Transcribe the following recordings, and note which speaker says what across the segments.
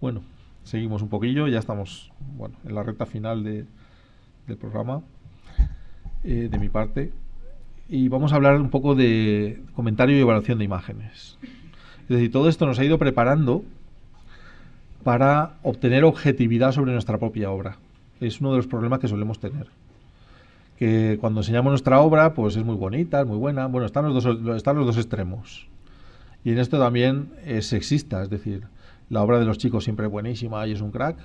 Speaker 1: Bueno, seguimos un poquillo, ya estamos bueno, en la recta final del programa, eh, de mi parte, y vamos a hablar un poco de comentario y evaluación de imágenes. Es decir, todo esto nos ha ido preparando para obtener objetividad sobre nuestra propia obra. Es uno de los problemas que solemos tener. Que cuando enseñamos nuestra obra, pues es muy bonita, es muy buena. Bueno, están los dos, están los dos extremos. Y en esto también es sexista, es decir, la obra de los chicos siempre es buenísima y es un crack.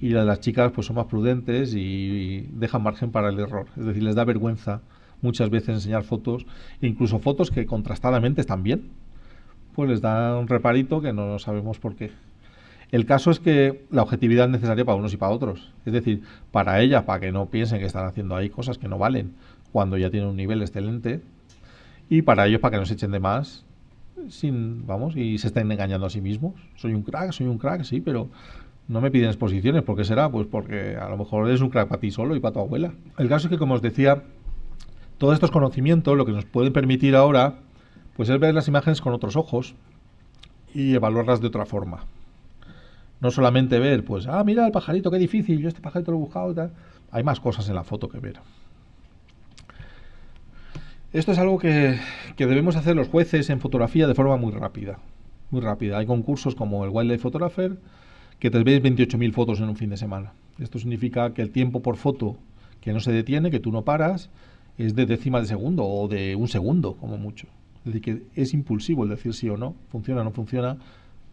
Speaker 1: Y la de las chicas pues son más prudentes y, dejan margen para el error. Es decir, les da vergüenza muchas veces enseñar fotos, incluso fotos que contrastadamente están bien, pues les da un reparito que no sabemos por qué. El caso es que la objetividad es necesaria para unos y para otros. Es decir, para ellas, para que no piensen que están haciendo ahí cosas que no valen, cuando ya tienen un nivel excelente. Y para ellos, para que no se echen de más sin, vamos, y se están engañando a sí mismos. Soy un crack, soy un crack, sí, pero no me piden exposiciones. ¿Por qué será? Pues porque a lo mejor eres un crack para ti solo y para tu abuela. El caso es que, como os decía, todos estos conocimientos lo que nos pueden permitir ahora, pues es ver las imágenes con otros ojos y evaluarlas de otra forma. No solamente ver, pues, ah, mira el pajarito, qué difícil, yo este pajarito lo he buscado. Tal. Hay más cosas en la foto que ver. Esto es algo que, debemos hacer los jueces en fotografía de forma muy rápida. Muy rápida. Hay concursos como el Wildlife Photographer que te ves 28.000 fotos en un fin de semana. Esto significa que el tiempo por foto que no se detiene, que tú no paras, es de décimas de segundo o de un segundo, como mucho. Es decir, que es impulsivo el decir sí o no, funciona o no funciona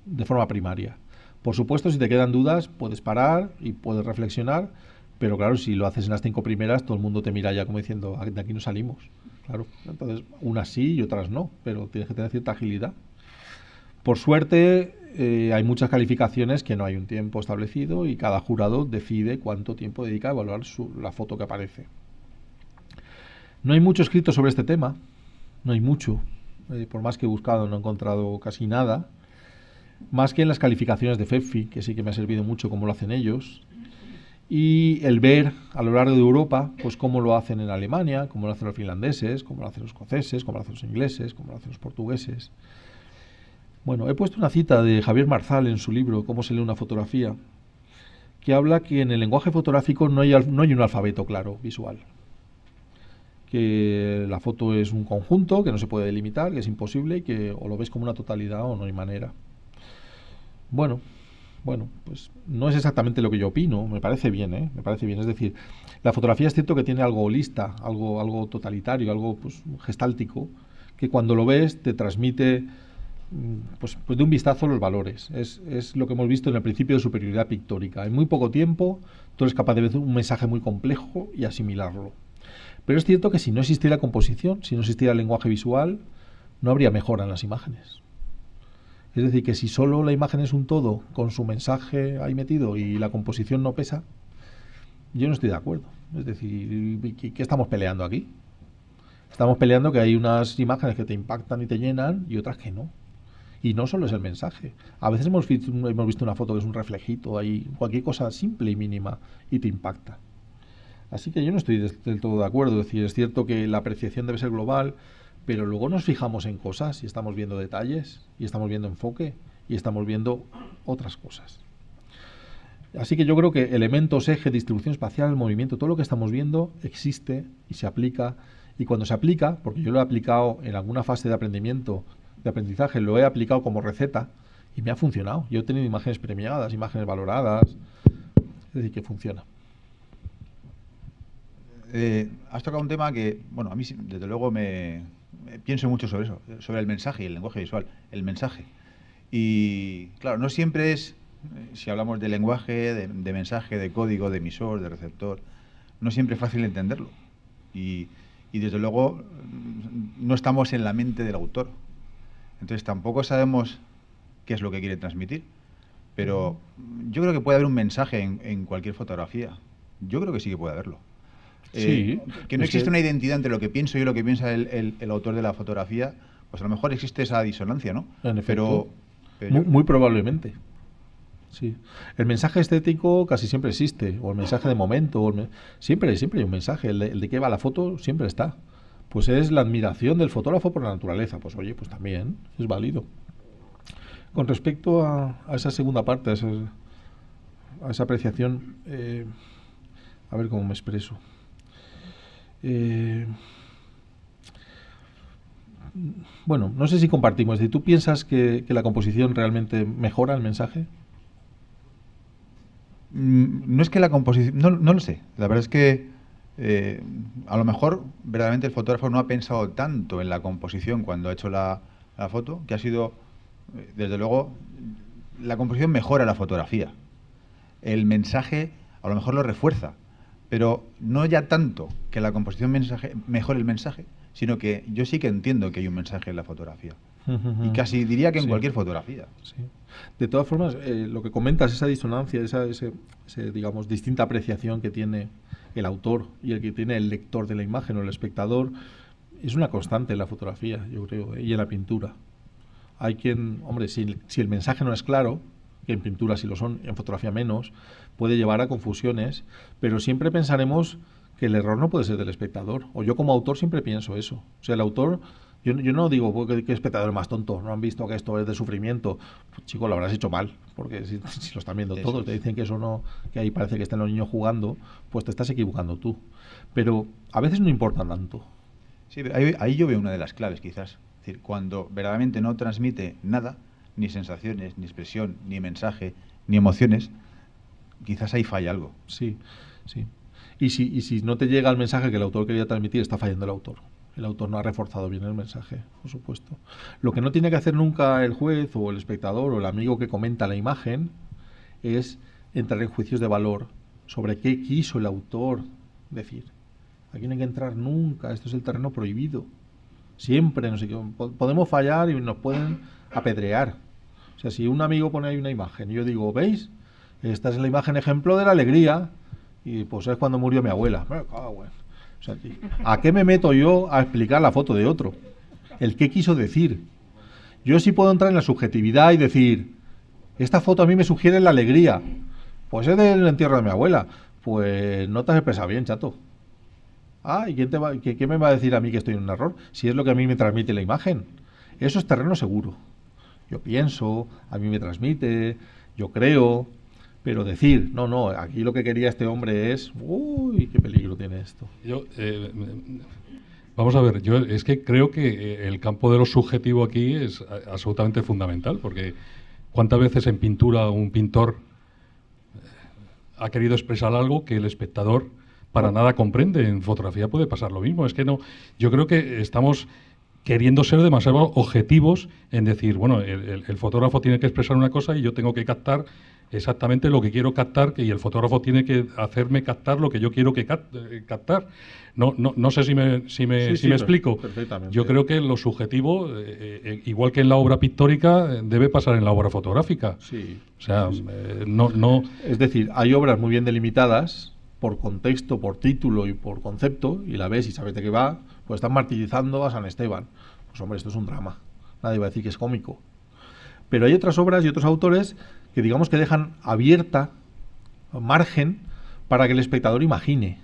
Speaker 1: de forma primaria. Por supuesto, si te quedan dudas, puedes parar y puedes reflexionar, pero claro, si lo haces en las cinco primeras, todo el mundo te mira ya como diciendo, ah, de aquí no salimos. Claro, entonces unas sí y otras no, pero tienes que tener cierta agilidad. Por suerte, eh, hay muchas calificaciones que no hay un tiempo establecido y cada jurado decide cuánto tiempo dedica a evaluar la foto que aparece. No hay mucho escrito sobre este tema, no hay mucho. Eh, por más que he buscado, no he encontrado casi nada. Más que en las calificaciones de FEFI, que sí que me ha servido mucho como lo hacen ellos y el ver a lo largo de Europa, pues cómo lo hacen en Alemania, cómo lo hacen los finlandeses, cómo lo hacen los escoceses, cómo lo hacen los ingleses, cómo lo hacen los portugueses. Bueno, he puesto una cita de Javier Marzal en su libro Cómo se lee una fotografía, que habla que en el lenguaje fotográfico no hay, no hay un alfabeto claro visual, que la foto es un conjunto que no se puede delimitar, que es imposible, que o lo ves como una totalidad o no hay manera. Bueno, bueno, pues no es exactamente lo que yo opino, me parece bien, ¿eh? me parece bien. Es decir, la fotografía es cierto que tiene algo holista, algo, algo totalitario, algo pues, gestáltico, que cuando lo ves te transmite mm, pues, pues, de un vistazo los valores. Es, es, lo que hemos visto en el principio de superioridad pictórica. En muy poco tiempo tú eres capaz de ver un mensaje muy complejo y asimilarlo. Pero es cierto que si no existiera composición, si no existiera lenguaje visual, no habría mejora en las imágenes. Es decir, que si solo la imagen es un todo, con su mensaje ahí metido y la composición no pesa, yo no estoy de acuerdo. Es decir, ¿qué estamos peleando aquí? Estamos peleando que hay unas imágenes que te impactan y te llenan y otras que no. Y no solo es el mensaje. A veces hemos, hemos visto una foto que es un reflejito hay cualquier cosa simple y mínima, y te impacta. Así que yo no estoy del todo de acuerdo. Es decir, es cierto que la apreciación debe ser global, pero luego nos fijamos en cosas y estamos viendo detalles y estamos viendo enfoque y estamos viendo otras cosas. Así que yo creo que elementos, eje, distribución espacial, movimiento, todo lo que estamos viendo existe y se aplica. Y cuando se aplica, porque yo lo he aplicado en alguna fase de aprendimiento, de aprendizaje, lo he aplicado como receta y me ha funcionado. Yo he tenido imágenes
Speaker 2: premiadas, imágenes valoradas, es decir, que funciona. Eh, has tocado un tema que, bueno, a mí desde luego me, eh, pienso mucho sobre eso, sobre el mensaje y el lenguaje visual, el mensaje. Y claro, no siempre es, eh, si hablamos de lenguaje, de, mensaje, de código, de emisor, de receptor, no siempre es fácil entenderlo. Y, desde luego mm, no estamos en la mente del autor. Entonces tampoco sabemos qué es lo que quiere transmitir. Pero yo creo que puede haber un mensaje en, en cualquier fotografía. Yo creo que sí que puede haberlo. Eh, que no existe una identidad entre lo que pienso yo y lo que piensa el, autor de la fotografía, pues a lo mejor existe esa disonancia, ¿no? En efecto, pero, Muy, probablemente.
Speaker 1: Sí. El mensaje estético casi siempre existe, o el mensaje de momento, siempre, siempre hay un mensaje, el de, qué va la foto siempre está. Pues es la admiración del fotógrafo por la naturaleza, pues oye, pues también es válido. Con respecto a, esa segunda parte, a esa, apreciación, eh, a ver cómo me expreso. Eh, bueno, no sé si compartimos. ¿Tú piensas que, la composición realmente mejora el mensaje?
Speaker 2: Mm, no es que la composición... No, lo sé. La verdad es que eh, a lo mejor verdaderamente el fotógrafo no ha pensado tanto en la composición cuando ha hecho la foto, que ha sido, eh, desde luego, la composición mejora la fotografía. El mensaje a lo mejor lo refuerza pero no ya tanto que la composición mensaje, mejore el mensaje, sino que yo sí que entiendo que hay un mensaje en la fotografía. Y casi diría que en cualquier fotografía. De todas formas, eh, lo
Speaker 1: que comentas, esa disonancia, esa digamos, distinta apreciación que tiene el autor y el que tiene el lector de la imagen o el espectador, es una constante en la fotografía, yo creo, eh, y en la pintura. Hay quien, hombre, si, si el mensaje no es claro, que en pintura sí lo son, en fotografía menos, puede llevar a confusiones, pero siempre pensaremos que el error no puede ser del espectador. O yo como autor siempre pienso eso. O sea, el autor, yo, no digo que, que, espectador más tonto, no han visto que esto es de sufrimiento. Pues, chico, lo habrás hecho mal, porque si, lo están viendo todos, te dicen que eso no, que ahí parece que están los niños jugando, pues te estás equivocando tú. Pero a veces no importa
Speaker 2: tanto. Sí, ahí, ahí yo veo una de las claves quizás. decir, cuando verdaderamente no transmite nada, ni sensaciones, ni expresión, ni mensaje, ni emociones, quizás ahí falla algo. Sí, sí. Y si, y si
Speaker 1: no te llega el mensaje que el autor quería transmitir, está fallando el autor. El autor no ha reforzado bien el mensaje, por supuesto. Lo que no tiene que hacer nunca el juez o el espectador o el amigo que comenta la imagen es entrar en juicios de valor sobre qué quiso el autor decir. Aquí no hay que entrar nunca, esto es el terreno prohibido. Siempre, no sé qué, podemos fallar y nos pueden apedrear. O sea, si un amigo pone ahí una imagen y yo digo, ¿veis? Esta es la imagen ejemplo de la alegría. Y pues es cuando murió mi abuela. ¿A qué me meto yo a explicar la foto de otro? El qué quiso decir. Yo sí puedo entrar en la subjetividad y decir, esta foto a mí me sugiere la alegría. Pues es del entierro de mi abuela. Pues no te has expresado bien, chato. Ah, ¿y me va a decir a mí que estoy en un error? Si es lo que a mí me transmite la imagen. Eso es terreno seguro. Yo pienso, a mí me transmite, yo creo, pero decir, no, no, aquí lo que quería este hombre es, uy, qué peligro
Speaker 3: tiene esto. Eh, vamos a ver, yo es que creo que eh, el campo de lo subjetivo aquí es absolutamente fundamental, porque ¿cuántas veces en pintura un pintor eh, ha querido expresar algo que el espectador para nada comprende? En fotografía puede pasar lo mismo. Es que no, yo creo que estamos queriendo ser demasiado objetivos en decir, bueno, el fotógrafo tiene que expresar una cosa y yo tengo que captar exactamente lo que quiero captar y el fotógrafo tiene que hacerme captar lo que yo quiero que eh, captar. No, no, no sé si me, si me, explico. Yo creo que lo subjetivo, eh, eh, igual que en la obra pictórica, debe pasar en la obra fotográfica. Sí. O sea, no, Es decir, hay obras muy bien delimitadas por contexto, por título
Speaker 1: y por concepto, y la ves y sabes de qué va, pues están martirizando a San Esteban. Pues hombre, esto es un drama. Nadie va a decir que es cómico. Pero hay otras obras y otros autores que digamos que dejan abierta margen para que el espectador imagine.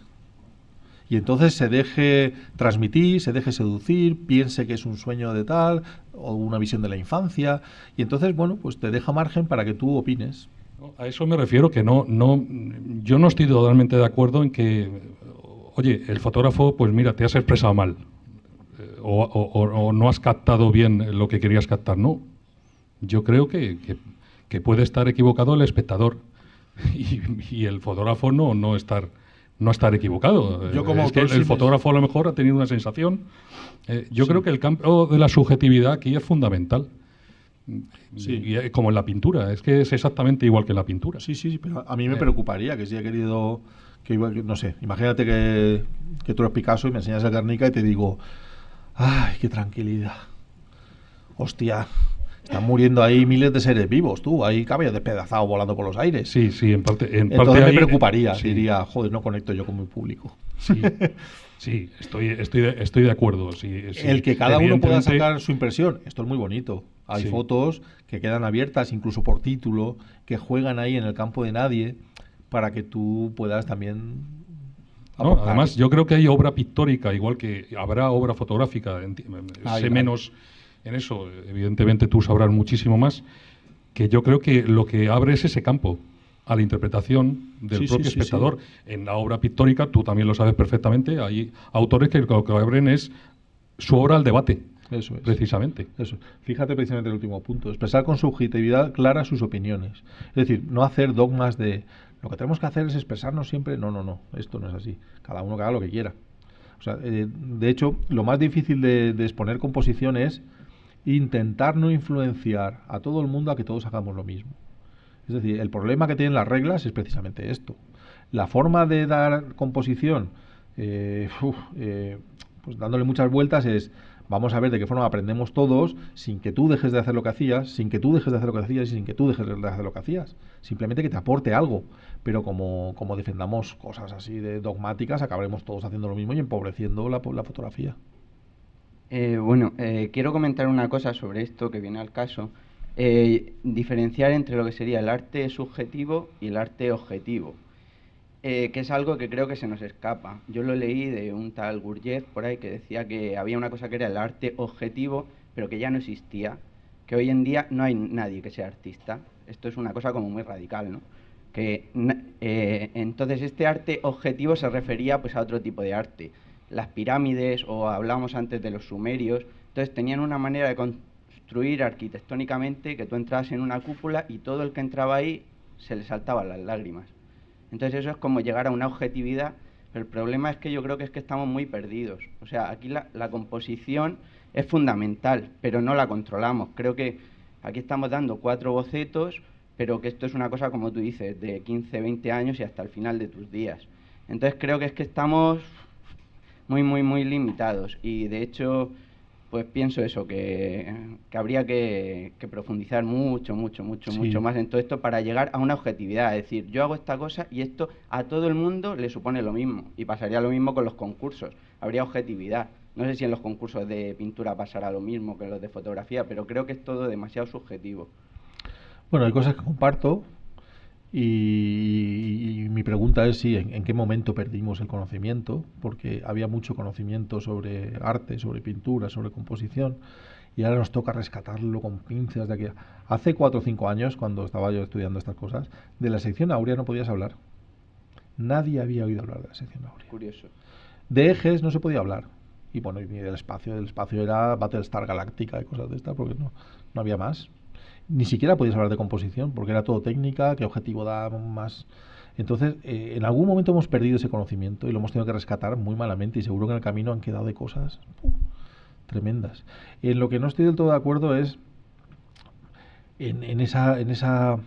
Speaker 1: Y entonces se deje transmitir, se deje seducir, piense que es un sueño de
Speaker 3: tal o una visión de la infancia. Y entonces, bueno, pues te deja margen para que tú opines. A eso me refiero que no, no, yo no estoy totalmente de acuerdo en que, oye, el fotógrafo, pues mira, te has expresado mal eh, o, no has captado bien lo que querías captar. No, yo creo que que puede estar equivocado el espectador y, el fotógrafo no, no estar no estar equivocado. Yo como es que el fotógrafo a lo mejor ha tenido una sensación. Eh, yo creo que el campo de la subjetividad aquí es fundamental. Eh, como en la pintura, es que es exactamente igual que la pintura. Sí, sí, pero a mí me eh. preocuparía que si he querido, que no sé, imagínate
Speaker 1: que, tú eres Picasso y me enseñas a carnica y te digo, ay, qué tranquilidad, hostia, están muriendo ahí miles de seres vivos, tú. Hay caballos despedazados volando
Speaker 3: por los aires. Sí, sí, en parte. En Entonces me eh, preocuparía.
Speaker 1: Diría, joder, no conecto yo con mi
Speaker 3: público. Sí, estoy, estoy, de, estoy de acuerdo. El que cada uno pueda sacar
Speaker 1: su impresión. Esto es muy bonito. Hay fotos que quedan abiertas, incluso por título, que juegan ahí en el campo de nadie, para que tú puedas también además,
Speaker 3: yo creo que hay obra pictórica, igual que habrá obra fotográfica, sé menos, en eso, evidentemente tú sabrás muchísimo más, que yo creo que lo que abre es ese campo a la interpretación del propio espectador. En la obra pictórica, tú también lo sabes perfectamente, hay autores que lo que abren es su obra al debate. Precisamente. Fíjate precisamente el último punto. Expresar con subjetividad clara sus opiniones. Es decir,
Speaker 1: no hacer dogmas de lo que tenemos que hacer es expresarnos siempre. No, no, no. Esto no es así. Cada uno que haga lo que quiera. Eh, de hecho, lo más difícil de, de exponer composición es intentar no influenciar a todo el mundo a que todos hagamos lo mismo. Es decir, el problema que tienen las reglas es precisamente esto. La forma de dar composición, eh, eh, pues dándole muchas vueltas, es vamos a ver de qué forma aprendemos todos sin que tú dejes de hacer lo que hacías, sin que tú dejes de hacer lo que hacías y sin que tú dejes de hacer lo que hacías. Simplemente que te aporte algo. Pero como, como defendamos cosas así de dogmáticas, acabaremos
Speaker 4: todos haciendo lo mismo y empobreciendo la fotografía. Eh, bueno, eh, quiero comentar una cosa sobre esto que viene al caso. Eh, diferenciar entre lo que sería el arte subjetivo y el arte objetivo, que es algo que creo que se nos escapa. Yo lo leí de un tal Gurdjieff por ahí que decía que había una cosa que era el arte objetivo, pero que ya no existía, que hoy en día no hay nadie que sea artista. Esto es una cosa como muy radical, ¿no? Que, entonces este arte objetivo se refería pues a otro tipo de arte las pirámides o hablamos antes de los sumerios. Entonces tenían una manera de construir arquitectónicamente que tú entras en una cúpula y todo el que entraba ahí se le saltaban las lágrimas. Entonces eso es como llegar a una objetividad, pero el problema es que yo creo que es que estamos muy perdidos. O sea, aquí la, la composición es fundamental, pero no la controlamos. Creo que aquí estamos dando cuatro bocetos, pero que esto es una cosa, como tú dices, de 15, 20 años y hasta el final de tus días. Entonces creo que es que estamos muy, muy, muy limitados. Y de hecho, pues pienso eso, que, habría que, profundizar mucho, mucho, mucho, mucho más en todo esto para llegar a una objetividad. Es decir, yo hago esta cosa y esto a todo el mundo le supone lo mismo. Y pasaría lo mismo con los concursos. Habría objetividad. No sé si en los concursos de pintura pasará lo mismo que en los de fotografía, pero creo que es todo demasiado subjetivo.
Speaker 1: Bueno, hay cosas que comparto, y, mi pregunta es si ¿en, qué momento perdimos el conocimiento, porque había mucho conocimiento sobre arte, sobre pintura, sobre composición, y ahora nos toca rescatarlo con pinzas de aquí. Hace cuatro o cinco años, cuando estaba yo estudiando estas cosas, de la sección Aurea no podías hablar. Nadie había oído hablar de la sección
Speaker 4: Aurea. Curioso.
Speaker 1: De ejes no se podía hablar. Y bueno, ni del espacio, El espacio era Battlestar Galáctica y cosas de estas, porque no, no había más ni siquiera podías hablar de composición, porque era todo técnica, qué objetivo da más. Entonces, eh, en algún momento hemos perdido ese conocimiento y lo hemos tenido que rescatar muy malamente y seguro que en el camino han quedado de cosas tremendas. En lo que no estoy del todo de acuerdo es en, esa... En esa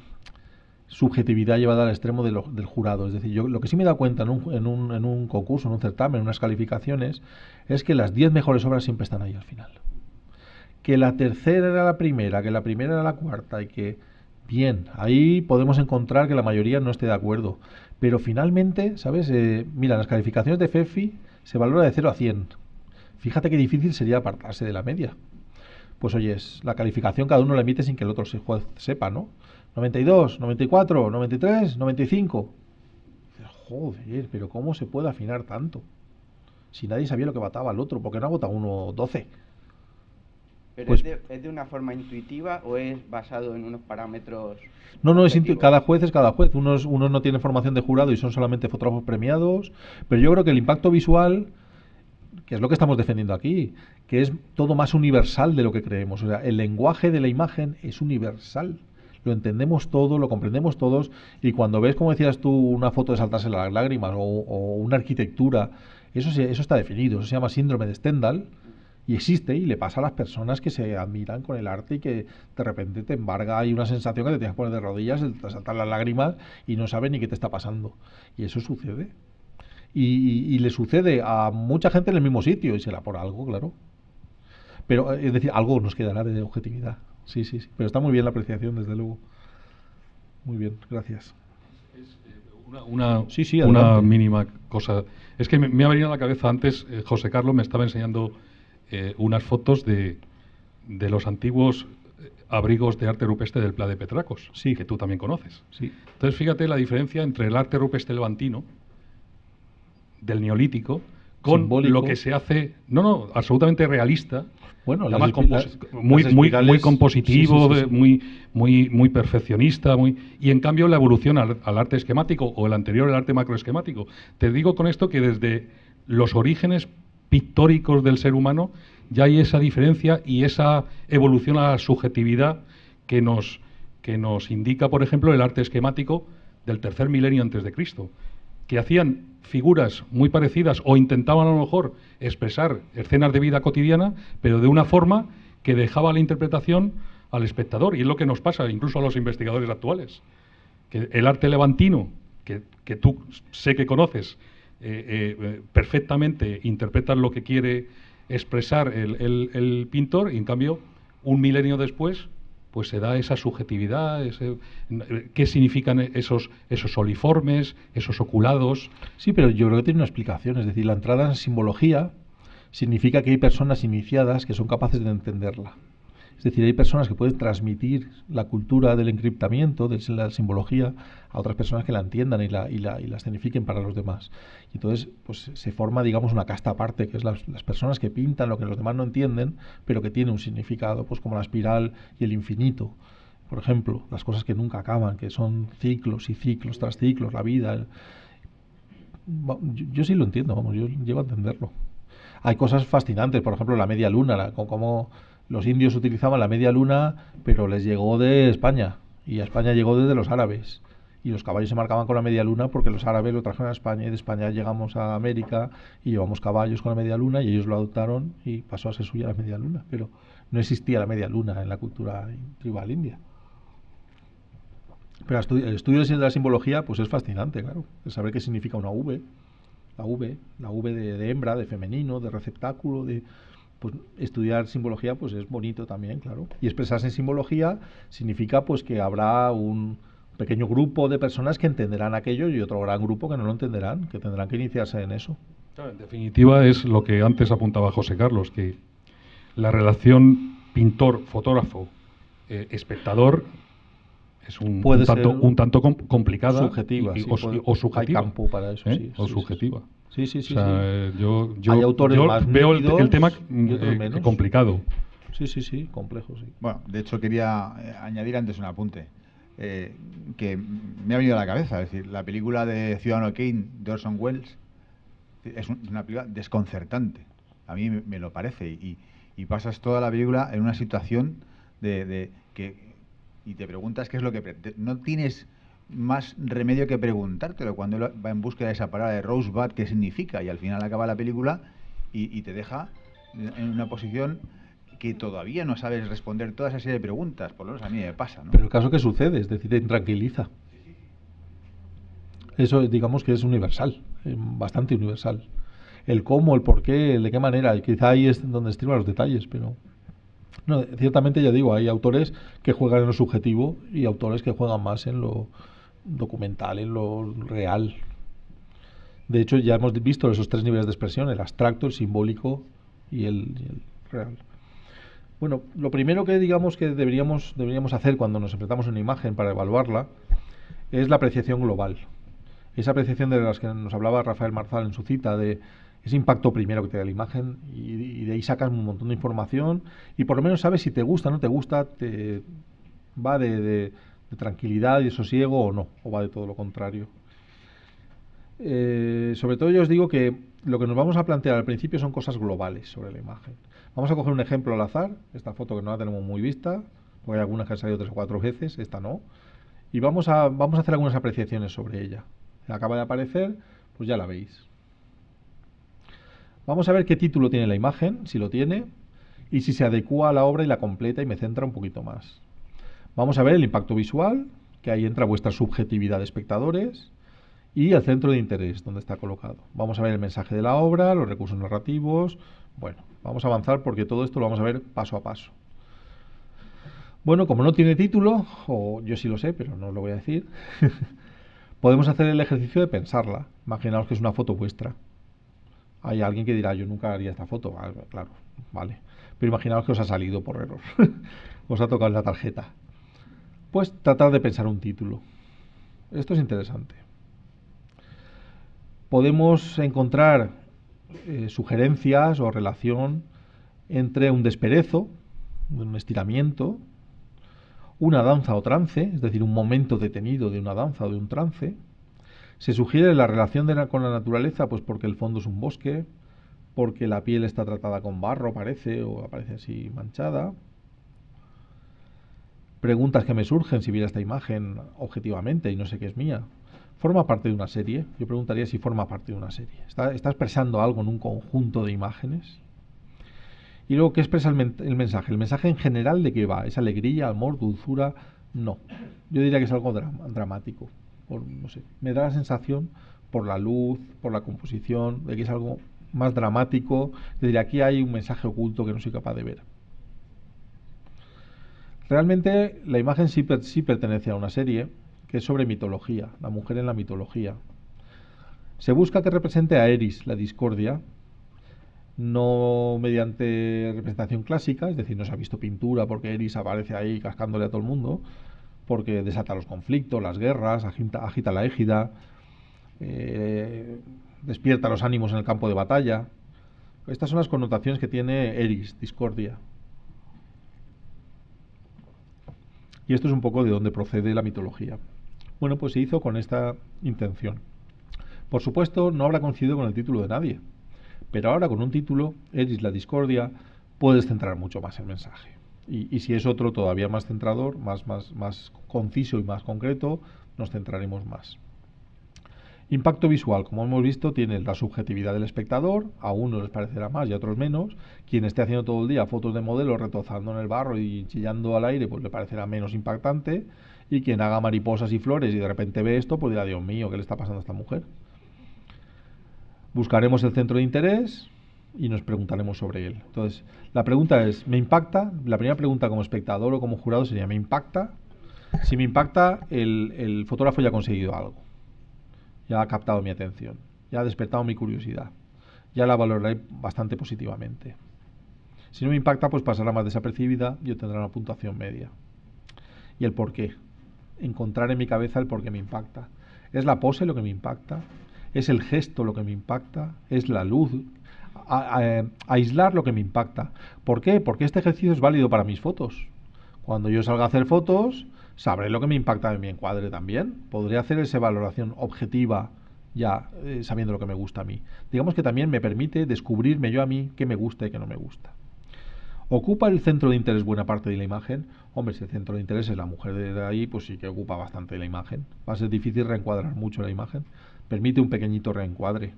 Speaker 1: subjetividad llevada al extremo del jurado. Es decir, yo lo que sí me he dado cuenta en un, en, un, en un concurso, en un certamen, en unas calificaciones, es que las 10 mejores obras siempre están ahí al final la tercera era la primera, que la primera era la cuarta y que, bien, ahí podemos encontrar que la mayoría no esté de acuerdo. Pero finalmente, ¿sabes? Eh, mira, las calificaciones de FEFI se valora de 0 a 100. Fíjate qué difícil sería apartarse de la media. Pues oye, la calificación cada uno la emite sin que el otro se sepa, ¿no? 92, 94, 93, 95. Joder, pero ¿cómo se puede afinar tanto? Si nadie sabía lo que bataba el otro, porque no votado uno 12?
Speaker 4: Pues es, de, una forma intuitiva o es basado en unos parámetros?
Speaker 1: No, no, es cada juez es cada juez. Unos, no tienen formación de jurado y son solamente fotógrafos premiados, pero yo creo que el impacto visual que es lo que estamos defendiendo aquí, que es todo más universal de lo que creemos. O sea, el lenguaje de la imagen es universal. Lo entendemos todo, lo comprendemos todos, y cuando ves, como decías tú, una foto de saltarse las lágrimas o, una arquitectura, eso, eso está definido, eso se llama síndrome de Stendhal, y existe y le pasa a las personas que se admiran con el arte y que de repente te embarga y una sensación que te tienes que poner de rodillas, te saltan las lágrimas y no sabes ni qué te está pasando. Y eso sucede. Y, le sucede a mucha gente en el mismo sitio y será por algo, claro. Pero eh, es decir, algo nos quedará de objetividad. Sí, sí, sí. Pero está muy bien la apreciación, desde luego. Muy bien, gracias.
Speaker 3: Eh, una, una, sí, sí, una mínima cosa. Es que me, ha venido a la cabeza antes, eh, José Carlos me estaba enseñando eh, unas fotos de, los antiguos eh, abrigos de arte rupestre del Pla de Petracos, sí. que tú también conoces. Sí. Entonces, fíjate la diferencia entre el arte rupestre levantino, del neolítico, con lo que se hace, no, no, absolutamente realista, bueno, muy, muy, muy, compositivo, Muy, muy, muy perfeccionista, muy, y en cambio la evolución al, arte esquemático o el anterior el arte macroesquemático. Te digo con esto que desde los orígenes pictóricos del ser humano, ya hay esa diferencia y esa evolución a la subjetividad que nos, que nos indica, por ejemplo, el arte esquemático del tercer milenio antes de Cristo, que hacían figuras muy parecidas o intentaban a lo mejor expresar escenas de vida cotidiana, pero de una forma que dejaba la interpretación al espectador. Y es lo que nos pasa incluso a los investigadores actuales. Que el arte levantino, que, que tú sé que conoces, eh, eh, perfectamente interpretar lo que quiere expresar el, pintor y en cambio un milenio después pues se da esa subjetividad, qué significan esos, esos oliformes, esos oculados. Sí, pero yo creo que tiene una explicación, es decir,
Speaker 1: la entrada en simbología significa que hay personas iniciadas que son capaces de entenderla. Es decir, hay personas que pueden transmitir la cultura del encriptamiento, de la simbología, a otras personas que la entiendan y la, y la, escenifiquen para los demás. Y entonces pues, se forma, digamos, una casta aparte, que es las, personas que pintan lo que los demás no entienden, pero que tiene un significado, pues como la espiral y el infinito. Por ejemplo, las cosas que nunca acaban, que son ciclos y ciclos tras ciclos, la vida. Yo, sí lo entiendo, vamos, yo llego a entenderlo. Hay cosas fascinantes, por ejemplo, la media luna, con como los indios utilizaban la media luna, pero les llegó de España, y a España llegó desde los árabes. Y los caballos se marcaban con la media luna porque los árabes lo trajeron a España y de España llegamos a América y llevamos caballos con la media luna y ellos lo adoptaron y pasó a ser suya la media luna. Pero no existía la media luna en la cultura tribal india. Pero el estudio de la simbología pues es fascinante, claro. saber qué significa una V, la V, la V de hembra, de femenino, de receptáculo, de, pues estudiar simbología pues es bonito también, claro. Y expresarse en simbología significa pues que habrá un pequeño grupo de personas que entenderán aquello y otro gran grupo que no lo entenderán, que tendrán que iniciarse en eso. en
Speaker 3: definitiva es lo que antes apuntaba José Carlos, que la relación pintor-fotógrafo-espectador eh, es un, tanto, un tanto complicado complicada. Subjetiva. o, subjetiva. para ¿eh? sí, o subjetiva. Sí, sí, sí. yo, yo, yo veo el, tema eh, complicado.
Speaker 2: Sí, sí, sí, complejo, sí. Bueno, de hecho quería eh, añadir antes un apunte. que me ha venido a la cabeza, es decir, la película de Ciudadano Kane de Orson Welles es, una película desconcertante, a mí me, lo parece, y, pasas toda la película en una situación de, de que y te preguntas qué es lo que... No tienes más remedio que preguntártelo cuando va en búsqueda de esa palabra de Rosebud, qué significa, y al final acaba la película y, te deja en una posición que todavía no sabes responder toda esa serie de preguntas, por lo menos a mí me pasa. ¿no? Pero el caso que sucede,
Speaker 1: es decir, te Eso digamos que es universal, eh, bastante universal. El cómo, el por qué, el de qué manera, quizá ahí es donde estriban los detalles, pero... No, ciertamente ya digo, hay autores que juegan en lo subjetivo y autores que juegan más en lo documental, en lo real. De hecho, ya hemos visto esos tres niveles de expresión, el abstracto, el simbólico y el, real. Bueno, lo primero que digamos que deberíamos, deberíamos hacer cuando nos enfrentamos a una imagen para evaluarla es la apreciación global. Esa apreciación de las que nos hablaba Rafael Marzal en su cita, de ese impacto primero que te da la imagen y, de ahí sacas un montón de información y por lo menos sabes si te gusta o no te gusta, te va de, tranquilidad y de sosiego o no, o va de todo lo contrario. Eh, sobre todo yo os digo que lo que nos vamos a plantear al principio son cosas globales sobre la imagen. Vamos a coger un ejemplo al azar, esta foto que no la tenemos muy vista, porque hay algunas que han salido tres o cuatro veces, esta no, y vamos a, vamos a hacer algunas apreciaciones sobre ella. Acaba de aparecer, pues ya la veis. Vamos a ver qué título tiene la imagen, si lo tiene, y si se adecua a la obra y la completa y me centra un poquito más. Vamos a ver el impacto visual, que ahí entra vuestra subjetividad de espectadores, y el centro de interés, donde está colocado. Vamos a ver el mensaje de la obra, los recursos narrativos. Bueno, vamos a avanzar porque todo esto lo vamos a ver paso a paso. Bueno, como no tiene título, o yo sí lo sé, pero no lo voy a decir, podemos hacer el ejercicio de pensarla. Imaginaos que es una foto vuestra hay alguien que dirá, yo nunca haría esta foto, ah, claro, vale. Pero imaginaos que os ha salido por error, os ha tocado la tarjeta. Pues tratar de pensar un título. Esto es interesante. Podemos encontrar eh, sugerencias o relación entre un desperezo, un estiramiento, una danza o trance, es decir, un momento detenido de una danza o de un trance, se sugiere la relación de la, con la naturaleza, pues porque el fondo es un bosque, porque la piel está tratada con barro, parece, o aparece así manchada. Preguntas que me surgen si viera esta imagen objetivamente y no sé qué es mía. ¿Forma parte de una serie? Yo preguntaría si forma parte de una serie. ¿Está, expresando algo en un conjunto de imágenes? Y luego, ¿qué expresa el, mensaje? ¿El mensaje en general de qué va? ¿Es alegría, amor, dulzura? No. Yo diría que es algo dramático me da la sensación por la luz, por la composición, de que es algo más dramático, de decir, aquí hay un mensaje oculto que no soy capaz de ver. Realmente la imagen sí pertenece a una serie que es sobre mitología, la mujer en la mitología. Se busca que represente a Eris, la discordia, no mediante representación clásica, es decir, no se ha visto pintura porque Eris aparece ahí cascándole a todo el mundo, porque desata los conflictos, las guerras, agita, la égida, eh, despierta los ánimos en el campo de batalla. Estas son las connotaciones que tiene Eris, discordia. Y esto es un poco de donde procede la mitología. Bueno, pues se hizo con esta intención. Por supuesto, no habrá coincidido con el título de nadie, pero ahora con un título, Eris la discordia, puedes centrar mucho más el mensaje. Y, si es otro todavía más centrador, más, más, más conciso y más concreto, nos centraremos más. Impacto visual, como hemos visto, tiene la subjetividad del espectador, a unos les parecerá más y a otros menos. Quien esté haciendo todo el día fotos de modelos retozando en el barro y chillando al aire, pues le parecerá menos impactante. Y quien haga mariposas y flores y de repente ve esto, pues dirá, Dios mío, ¿qué le está pasando a esta mujer? Buscaremos el centro de interés, y nos preguntaremos sobre él. Entonces, la pregunta es, ¿me impacta? La primera pregunta como espectador o como jurado sería, ¿me impacta? Si me impacta, el, fotógrafo ya ha conseguido algo. Ya ha captado mi atención, ya ha despertado mi curiosidad, ya la valoraré bastante positivamente. Si no me impacta, pues pasará más desapercibida y obtendrá una puntuación media. ¿Y el por qué? Encontrar en mi cabeza el por qué me impacta. ¿Es la pose lo que me impacta? ¿Es el gesto lo que me impacta? ¿Es la luz aislar lo que me impacta. ¿Por qué? Porque este ejercicio es válido para mis fotos. Cuando yo salga a hacer fotos, sabré lo que me impacta en mi encuadre también. Podré hacer esa valoración objetiva ya eh, sabiendo lo que me gusta a mí. Digamos que también me permite descubrirme yo a mí qué me gusta y qué no me gusta. ¿Ocupa el centro de interés buena parte de la imagen? Hombre, si el centro de interés es la mujer de ahí, pues sí que ocupa bastante la imagen. Va a ser difícil reencuadrar mucho la imagen. Permite un pequeñito reencuadre,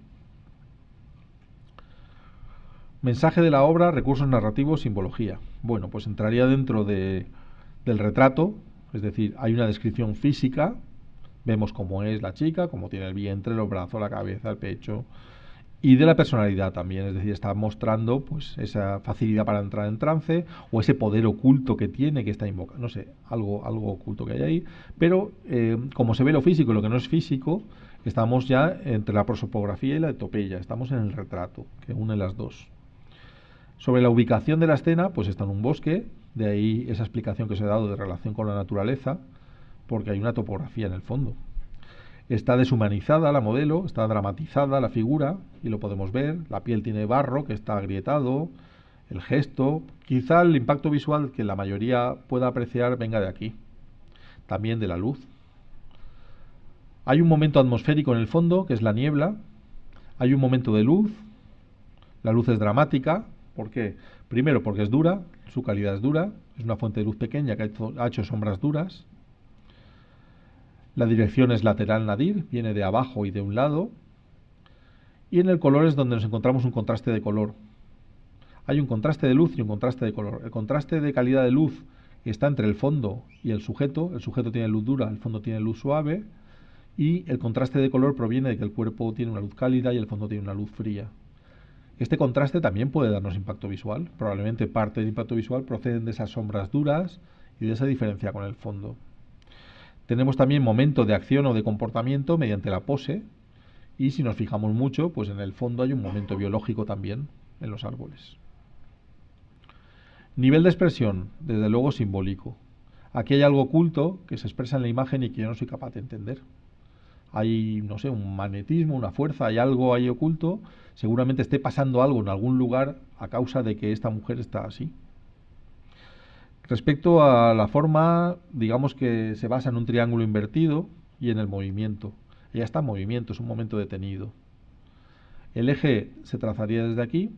Speaker 1: Mensaje de la obra, recursos narrativos, simbología. Bueno, pues entraría dentro de, del retrato, es decir, hay una descripción física, vemos cómo es la chica, cómo tiene el vientre, los brazos, la cabeza, el pecho, y de la personalidad también, es decir, está mostrando pues esa facilidad para entrar en trance o ese poder oculto que tiene que está invocando, no sé, algo algo oculto que hay ahí, pero eh, como se ve lo físico y lo que no es físico, estamos ya entre la prosopografía y la etopeya, estamos en el retrato que une las dos. Sobre la ubicación de la escena, pues está en un bosque, de ahí esa explicación que se ha dado de relación con la naturaleza, porque hay una topografía en el fondo. Está deshumanizada la modelo, está dramatizada la figura, y lo podemos ver, la piel tiene barro que está agrietado, el gesto, quizá el impacto visual que la mayoría pueda apreciar venga de aquí, también de la luz. Hay un momento atmosférico en el fondo, que es la niebla, hay un momento de luz, la luz es dramática, ¿Por qué? Primero, porque es dura, su calidad es dura, es una fuente de luz pequeña que ha hecho, sombras duras. La dirección es lateral nadir, viene de abajo y de un lado. Y en el color es donde nos encontramos un contraste de color. Hay un contraste de luz y un contraste de color. El contraste de calidad de luz está entre el fondo y el sujeto. El sujeto tiene luz dura, el fondo tiene luz suave. Y el contraste de color proviene de que el cuerpo tiene una luz cálida y el fondo tiene una luz fría. Este contraste también puede darnos impacto visual. Probablemente parte del impacto visual proceden de esas sombras duras y de esa diferencia con el fondo. Tenemos también momento de acción o de comportamiento mediante la pose. Y si nos fijamos mucho, pues en el fondo hay un momento biológico también en los árboles. Nivel de expresión, desde luego simbólico. Aquí hay algo oculto que se expresa en la imagen y que yo no soy capaz de entender hay, no sé, un magnetismo, una fuerza, hay algo ahí oculto, seguramente esté pasando algo en algún lugar a causa de que esta mujer está así. Respecto a la forma, digamos que se basa en un triángulo invertido y en el movimiento. Ella está en movimiento, es un momento detenido. El eje se trazaría desde aquí.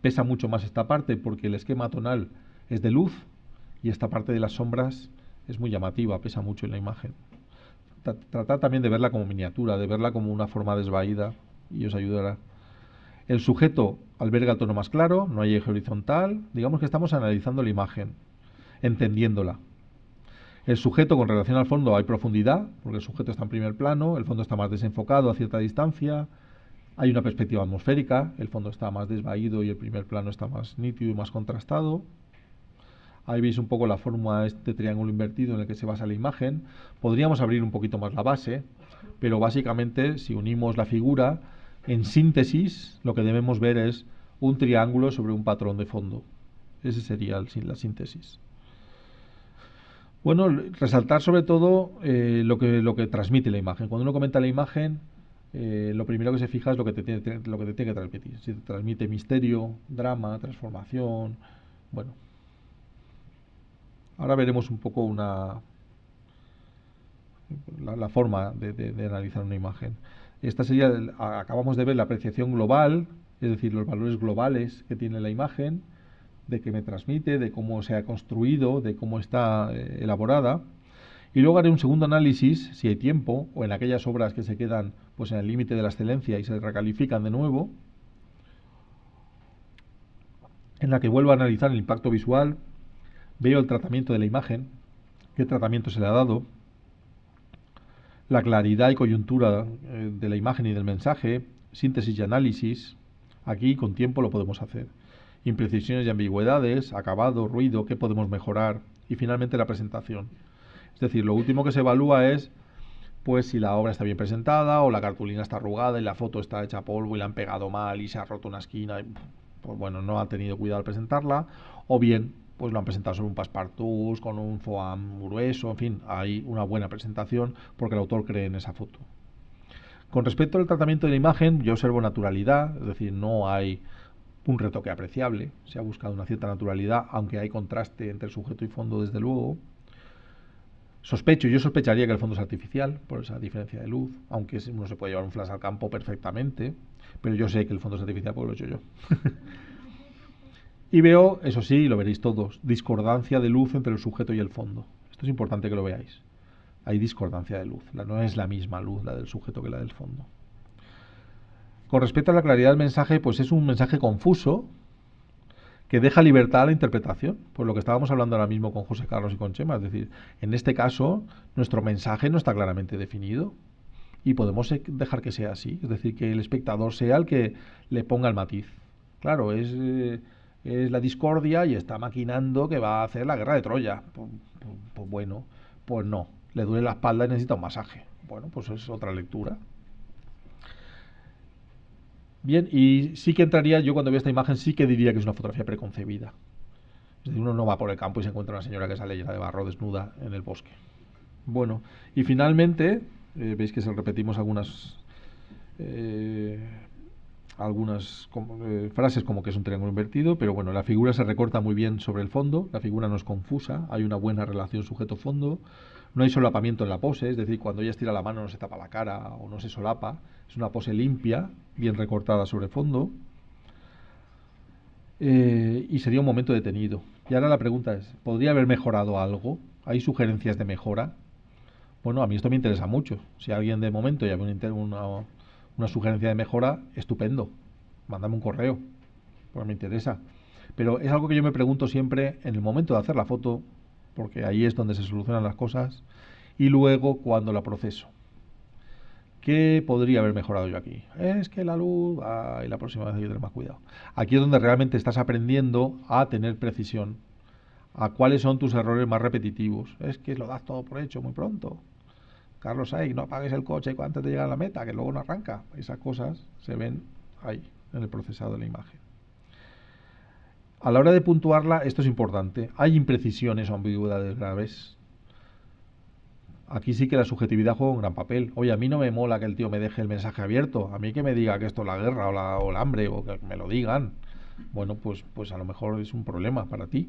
Speaker 1: Pesa mucho más esta parte porque el esquema tonal es de luz y esta parte de las sombras es muy llamativa, pesa mucho en la imagen tratar también de verla como miniatura, de verla como una forma desvaída y os ayudará. El sujeto alberga el tono más claro, no hay eje horizontal, digamos que estamos analizando la imagen, entendiéndola. El sujeto con relación al fondo hay profundidad, porque el sujeto está en primer plano, el fondo está más desenfocado a cierta distancia, hay una perspectiva atmosférica, el fondo está más desvaído y el primer plano está más nítido y más contrastado. Ahí veis un poco la forma de este triángulo invertido en el que se basa la imagen. Podríamos abrir un poquito más la base, pero básicamente si unimos la figura, en síntesis lo que debemos ver es un triángulo sobre un patrón de fondo. Ese sería la síntesis. Bueno, resaltar sobre todo eh, lo, que, lo que transmite la imagen. Cuando uno comenta la imagen, eh, lo primero que se fija es lo que, te tiene, lo que te tiene que transmitir. Si te transmite misterio, drama, transformación, bueno, Ahora veremos un poco una la, forma de, analizar una imagen. Esta sería, acabamos de ver la apreciación global, es decir, los valores globales que tiene la imagen, de qué me transmite, de cómo se ha construido, de cómo está eh, elaborada. Y luego haré un segundo análisis, si hay tiempo, o en aquellas obras que se quedan pues, en el límite de la excelencia y se recalifican de nuevo, en la que vuelvo a analizar el impacto visual, Veo el tratamiento de la imagen, qué tratamiento se le ha dado, la claridad y coyuntura eh, de la imagen y del mensaje, síntesis y análisis. Aquí con tiempo lo podemos hacer. Imprecisiones y ambigüedades, acabado, ruido, qué podemos mejorar y finalmente la presentación. Es decir, lo último que se evalúa es pues si la obra está bien presentada o la cartulina está arrugada y la foto está hecha polvo y la han pegado mal y se ha roto una esquina y pues bueno, no ha tenido cuidado al presentarla o bien pues lo han presentado sobre un passepartout, con un foam grueso, en fin, hay una buena presentación porque el autor cree en esa foto. Con respecto al tratamiento de la imagen, yo observo naturalidad, es decir, no hay un retoque apreciable, se ha buscado una cierta naturalidad, aunque hay contraste entre sujeto y fondo, desde luego. Sospecho, yo sospecharía que el fondo es artificial, por esa diferencia de luz, aunque uno se puede llevar un flash al campo perfectamente, pero yo sé que el fondo es artificial porque lo he hecho yo. Y veo, eso sí, lo veréis todos, discordancia de luz entre el sujeto y el fondo. Esto es importante que lo veáis. Hay discordancia de luz. No es la misma luz la del sujeto que la del fondo. Con respecto a la claridad del mensaje, pues es un mensaje confuso que deja libertad a la interpretación, por lo que estábamos hablando ahora mismo con José Carlos y con Chema. Es decir, en este caso, nuestro mensaje no está claramente definido y podemos dejar que sea así. Es decir, que el espectador sea el que le ponga el matiz. Claro, es... Eh, es la discordia y está maquinando que va a hacer la guerra de Troya. Pues, bueno, pues no, le duele la espalda y necesita un masaje. Bueno, pues es otra lectura. Bien, y sí que entraría, yo cuando veo esta imagen sí que diría que es una fotografía preconcebida. Es decir, uno no va por el campo y se encuentra una señora que sale llena de barro desnuda en el bosque. Bueno, y finalmente, eh, veis que se repetimos algunas eh, algunas eh, frases como que es un triángulo invertido, pero bueno, la figura se recorta muy bien sobre el fondo, la figura no es confusa, hay una buena relación sujeto-fondo, no hay solapamiento en la pose, es decir, cuando ella estira la mano no se tapa la cara o no se solapa, es una pose limpia, bien recortada sobre fondo, eh, y sería un momento detenido. Y ahora la pregunta es, ¿podría haber mejorado algo? ¿Hay sugerencias de mejora? Bueno, a mí esto me interesa mucho. Si alguien de momento ya ve un una una sugerencia de mejora, estupendo. Mándame un correo, porque me interesa. Pero es algo que yo me pregunto siempre en el momento de hacer la foto, porque ahí es donde se solucionan las cosas, y luego cuando la proceso. ¿Qué podría haber mejorado yo aquí? Es que la luz, y la próxima vez hay que tener más cuidado. Aquí es donde realmente estás aprendiendo a tener precisión, a cuáles son tus errores más repetitivos. Es que lo das todo por hecho muy pronto. Carlos ahí, no apagues el coche antes de llegar a la meta, que luego no arranca. Esas cosas se ven ahí, en el procesado de la imagen. A la hora de puntuarla, esto es importante. Hay imprecisiones o ambigüedades graves. Aquí sí que la subjetividad juega un gran papel. Oye, a mí no me mola que el tío me deje el mensaje abierto. A mí que me diga que esto es la guerra o, la, el hambre o que me lo digan. Bueno, pues, pues a lo mejor es un problema para ti.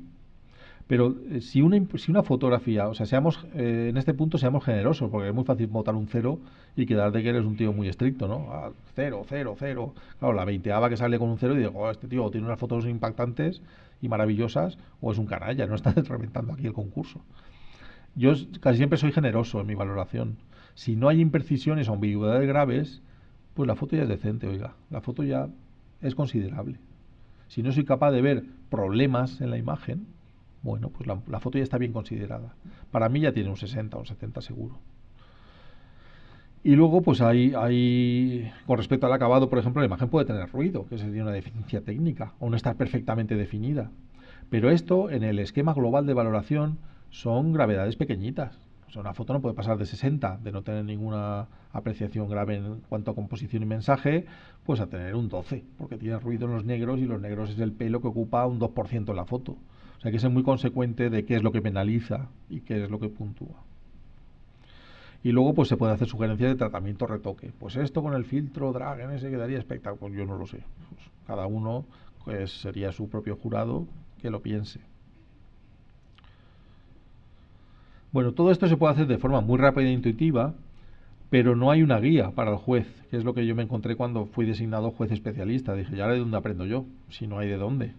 Speaker 1: Pero eh, si, una, si una fotografía, o sea, seamos, eh, en este punto seamos generosos, porque es muy fácil votar un cero y quedar de que eres un tío muy estricto, ¿no? Ah, cero, cero, cero. Claro, la veinteava que sale con un cero y digo, oh, este tío tiene unas fotos impactantes y maravillosas, o es un canalla, no está reventando aquí el concurso. Yo casi siempre soy generoso en mi valoración. Si no hay imprecisiones o ambigüedades graves, pues la foto ya es decente, oiga, la foto ya es considerable. Si no soy capaz de ver problemas en la imagen, bueno, pues la, foto ya está bien considerada. Para mí ya tiene un 60 o un 70 seguro. Y luego, pues hay, hay, con respecto al acabado, por ejemplo, la imagen puede tener ruido, que sería una deficiencia técnica, o no estar perfectamente definida. Pero esto, en el esquema global de valoración, son gravedades pequeñitas. O sea, una foto no puede pasar de 60, de no tener ninguna apreciación grave en cuanto a composición y mensaje, pues a tener un 12, porque tiene ruido en los negros y los negros es el pelo que ocupa un 2% en la foto. O sea, hay que ser muy consecuente de qué es lo que penaliza y qué es lo que puntúa. Y luego pues se puede hacer sugerencias de tratamiento retoque. Pues esto con el filtro drag ese quedaría espectacular. Yo no lo sé. Pues cada uno pues, sería su propio jurado que lo piense. Bueno, todo esto se puede hacer de forma muy rápida e intuitiva, pero no hay una guía para el juez, que es lo que yo me encontré cuando fui designado juez especialista. Dije, ¿y ahora de dónde aprendo yo? Si no hay de dónde.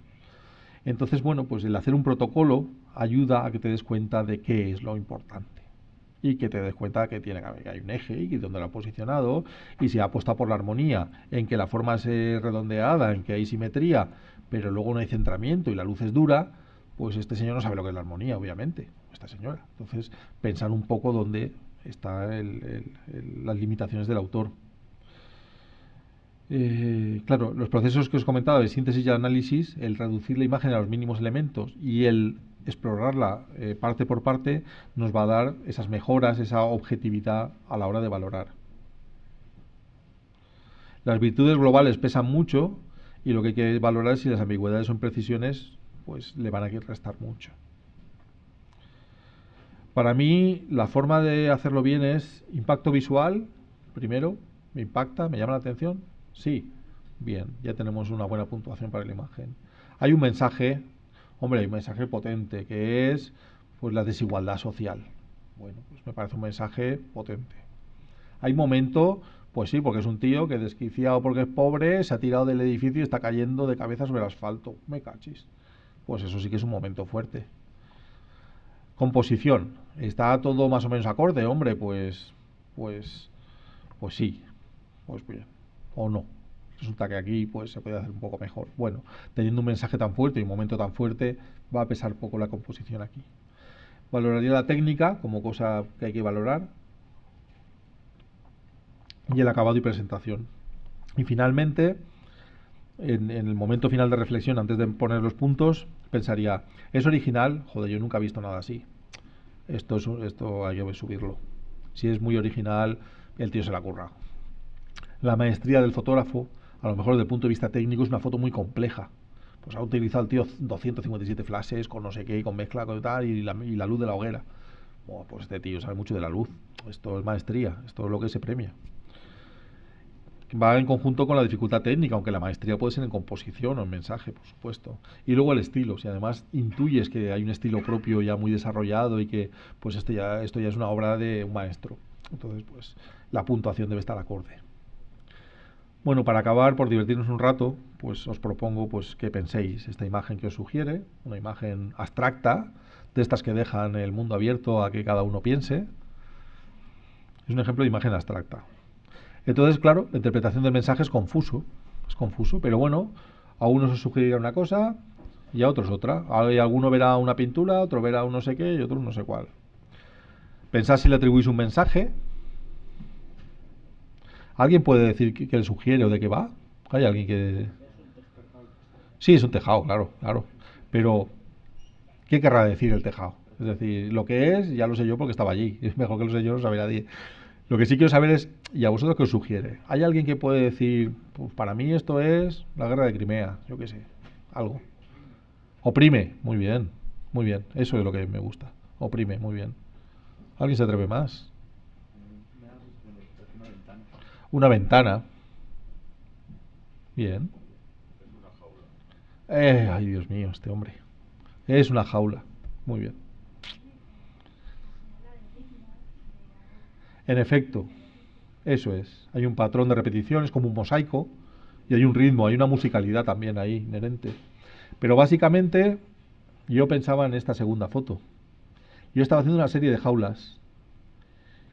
Speaker 1: Entonces, bueno, pues el hacer un protocolo ayuda a que te des cuenta de qué es lo importante y que te des cuenta que tiene que hay un eje y dónde lo ha posicionado y si apuesta por la armonía, en que la forma es eh, redondeada, en que hay simetría, pero luego no hay centramiento y la luz es dura, pues este señor no sabe lo que es la armonía, obviamente, esta señora. Entonces, pensar un poco dónde están las limitaciones del autor. Eh, claro, los procesos que os comentaba de síntesis y análisis, el reducir la imagen a los mínimos elementos y el explorarla eh, parte por parte, nos va a dar esas mejoras, esa objetividad a la hora de valorar. Las virtudes globales pesan mucho y lo que hay que valorar si las ambigüedades son precisiones, pues le van a restar mucho. Para mí, la forma de hacerlo bien es impacto visual, primero, me impacta, me llama la atención, Sí, bien, ya tenemos una buena puntuación para la imagen. Hay un mensaje, hombre, hay un mensaje potente que es pues la desigualdad social. Bueno, pues me parece un mensaje potente. Hay momento, pues sí, porque es un tío que desquiciado porque es pobre, se ha tirado del edificio y está cayendo de cabeza sobre el asfalto. Me cachis. Pues eso sí que es un momento fuerte. Composición. Está todo más o menos acorde, hombre, pues pues pues sí. Pues bien o no. Resulta que aquí pues, se puede hacer un poco mejor. Bueno, teniendo un mensaje tan fuerte y un momento tan fuerte, va a pesar poco la composición aquí. Valoraría la técnica como cosa que hay que valorar. Y el acabado y presentación. Y finalmente, en, el momento final de reflexión, antes de poner los puntos, pensaría, es original, joder, yo nunca he visto nada así. Esto, es, esto hay que subirlo. Si es muy original, el tío se la curra la maestría del fotógrafo, a lo mejor desde el punto de vista técnico, es una foto muy compleja. Pues ha utilizado el tío 257 flashes con no sé qué, con mezcla, con tal, y la, luz de la hoguera. pues este tío sabe mucho de la luz. Esto es maestría, esto es lo que se premia. Va en conjunto con la dificultad técnica, aunque la maestría puede ser en composición o en mensaje, por supuesto. Y luego el estilo, si además intuyes que hay un estilo propio ya muy desarrollado y que pues este ya, esto ya es una obra de un maestro. Entonces, pues la puntuación debe estar acorde. Bueno, para acabar, por divertirnos un rato, pues os propongo pues, que penséis esta imagen que os sugiere, una imagen abstracta, de estas que dejan el mundo abierto a que cada uno piense. Es un ejemplo de imagen abstracta. Entonces, claro, la interpretación del mensaje es confuso, es confuso, pero bueno, a unos os sugerirá una cosa y a otros otra. Alguno verá una pintura, otro verá un no sé qué y otro no sé cuál. Pensad si le atribuís un mensaje, ¿Alguien puede decir qué, le sugiere o de qué va? ¿Hay alguien que...? Sí, es un tejado, claro, claro. Pero, ¿qué querrá decir el tejado? Es decir, lo que es, ya lo sé yo porque estaba allí. Es mejor que lo sé yo, no sabe nadie. Lo que sí quiero saber es, ¿y a vosotros qué os sugiere? ¿Hay alguien que puede decir, pues para mí esto es la guerra de Crimea? Yo qué sé, algo. Oprime, muy bien, muy bien. Eso es lo que me gusta. Oprime, muy bien. ¿Alguien se atreve más? Una ventana. Bien. Es una jaula. Eh, ay, Dios mío, este hombre. Es una jaula. Muy bien. En efecto, eso es. Hay un patrón de repetición, es como un mosaico. Y hay un ritmo, hay una musicalidad también ahí inherente. Pero básicamente yo pensaba en esta segunda foto. Yo estaba haciendo una serie de jaulas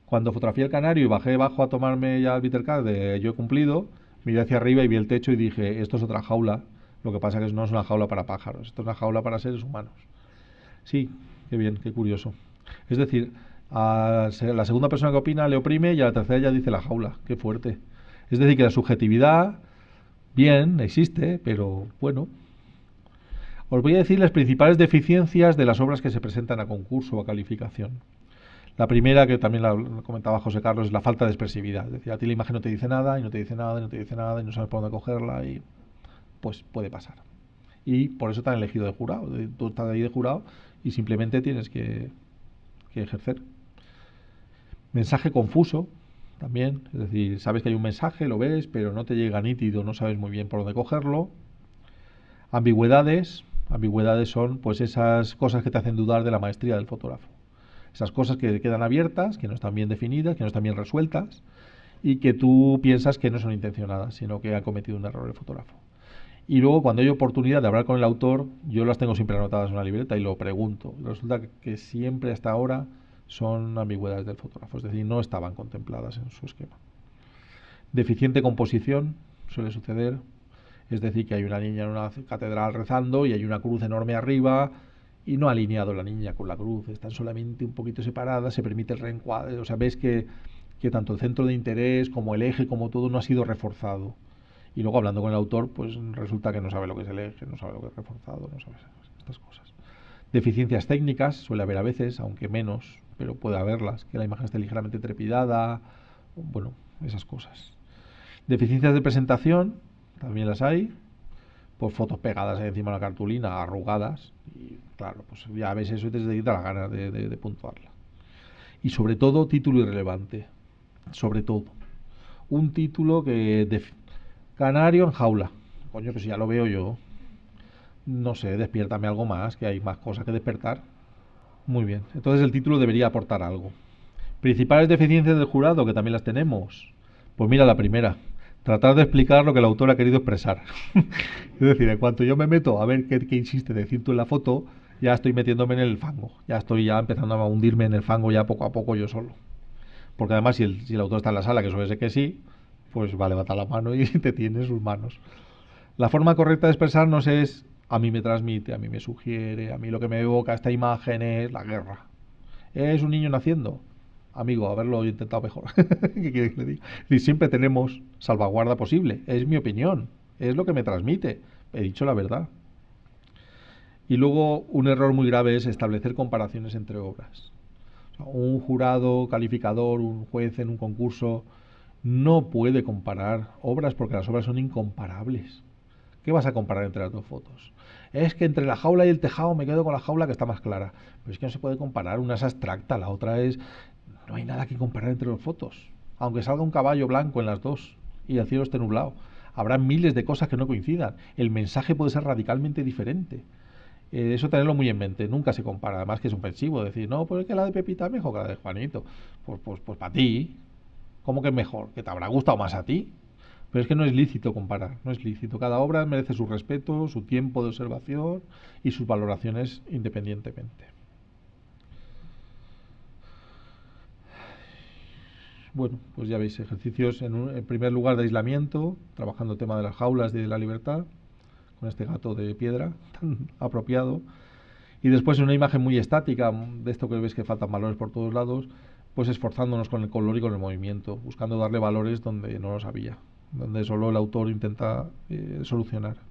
Speaker 1: cuando fotografié el canario y bajé abajo a tomarme ya el card de yo he cumplido, miré hacia arriba y vi el techo y dije, esto es otra jaula. Lo que pasa es que no es una jaula para pájaros, esto es una jaula para seres humanos. Sí, qué bien, qué curioso. Es decir, a la segunda persona que opina le oprime y a la tercera ya dice la jaula. Qué fuerte. Es decir, que la subjetividad, bien, existe, pero bueno. Os voy a decir las principales deficiencias de las obras que se presentan a concurso o a calificación. La primera, que también la comentaba José Carlos, es la falta de expresividad. Es decir, a ti la imagen no te dice nada, y no te dice nada, y no te dice nada, y no sabes por dónde cogerla, y pues puede pasar. Y por eso te han elegido de jurado. Tú estás ahí de jurado y simplemente tienes que, que ejercer. Mensaje confuso, también. Es decir, sabes que hay un mensaje, lo ves, pero no te llega nítido, no sabes muy bien por dónde cogerlo. Ambigüedades. Ambigüedades son pues esas cosas que te hacen dudar de la maestría del fotógrafo. Esas cosas que quedan abiertas, que no están bien definidas, que no están bien resueltas y que tú piensas que no son intencionadas, sino que ha cometido un error el fotógrafo. Y luego cuando hay oportunidad de hablar con el autor, yo las tengo siempre anotadas en una libreta y lo pregunto. Resulta que siempre hasta ahora son ambigüedades del fotógrafo, es decir, no estaban contempladas en su esquema. Deficiente composición suele suceder, es decir, que hay una niña en una catedral rezando y hay una cruz enorme arriba y no ha alineado la niña con la cruz, están solamente un poquito separadas, se permite el reencuadre, o sea, ves que, que tanto el centro de interés como el eje, como todo, no ha sido reforzado. Y luego hablando con el autor, pues resulta que no sabe lo que es el eje, no sabe lo que es reforzado, no sabe estas cosas. Deficiencias técnicas suele haber a veces, aunque menos, pero puede haberlas, que la imagen esté ligeramente trepidada, bueno, esas cosas. Deficiencias de presentación, también las hay, ...por pues, fotos pegadas encima de la cartulina, arrugadas, y claro, pues ya ves eso y te da la gana de, puntuarla. Y sobre todo, título irrelevante, sobre todo. Un título que... De, Canario en jaula. Coño, que pues, si ya lo veo yo. No sé, despiértame algo más, que hay más cosas que despertar. Muy bien, entonces el título debería aportar algo. Principales deficiencias del jurado, que también las tenemos. Pues mira la primera, tratar de explicar lo que el autor ha querido expresar. es decir, en cuanto yo me meto a ver qué, insiste decir tú en la foto, ya estoy metiéndome en el fango, ya estoy ya empezando a hundirme en el fango ya poco a poco yo solo. Porque además si el, si el autor está en la sala, que suele ser que sí, pues va a levantar la mano y te tiene sus manos. La forma correcta de expresarnos es a mí me transmite, a mí me sugiere, a mí lo que me evoca esta imagen es la guerra. Es un niño naciendo amigo, haberlo intentado mejor. ¿Qué quieres que Y siempre tenemos salvaguarda posible. Es mi opinión. Es lo que me transmite. He dicho la verdad. Y luego, un error muy grave es establecer comparaciones entre obras. un jurado, calificador, un juez en un concurso no puede comparar obras porque las obras son incomparables. ¿Qué vas a comparar entre las dos fotos? Es que entre la jaula y el tejado me quedo con la jaula que está más clara. Pero es que no se puede comparar, una es abstracta, la otra es no hay nada que comparar entre las fotos. Aunque salga un caballo blanco en las dos y el cielo esté nublado, habrá miles de cosas que no coincidan. El mensaje puede ser radicalmente diferente. Eh, eso tenerlo muy en mente, nunca se compara. Además que es ofensivo decir, no, pues es que la de Pepita es mejor que la de Juanito. Pues, pues, pues para ti, ¿cómo que es mejor? Que te habrá gustado más a ti. Pero es que no es lícito comparar, no es lícito. Cada obra merece su respeto, su tiempo de observación y sus valoraciones independientemente. Bueno, pues ya veis, ejercicios en, primer lugar de aislamiento, trabajando el tema de las jaulas y de la libertad, con este gato de piedra tan apropiado. Y después una imagen muy estática, de esto que veis que faltan valores por todos lados, pues esforzándonos con el color y con el movimiento, buscando darle valores donde no los había, donde solo el autor intenta eh, solucionar.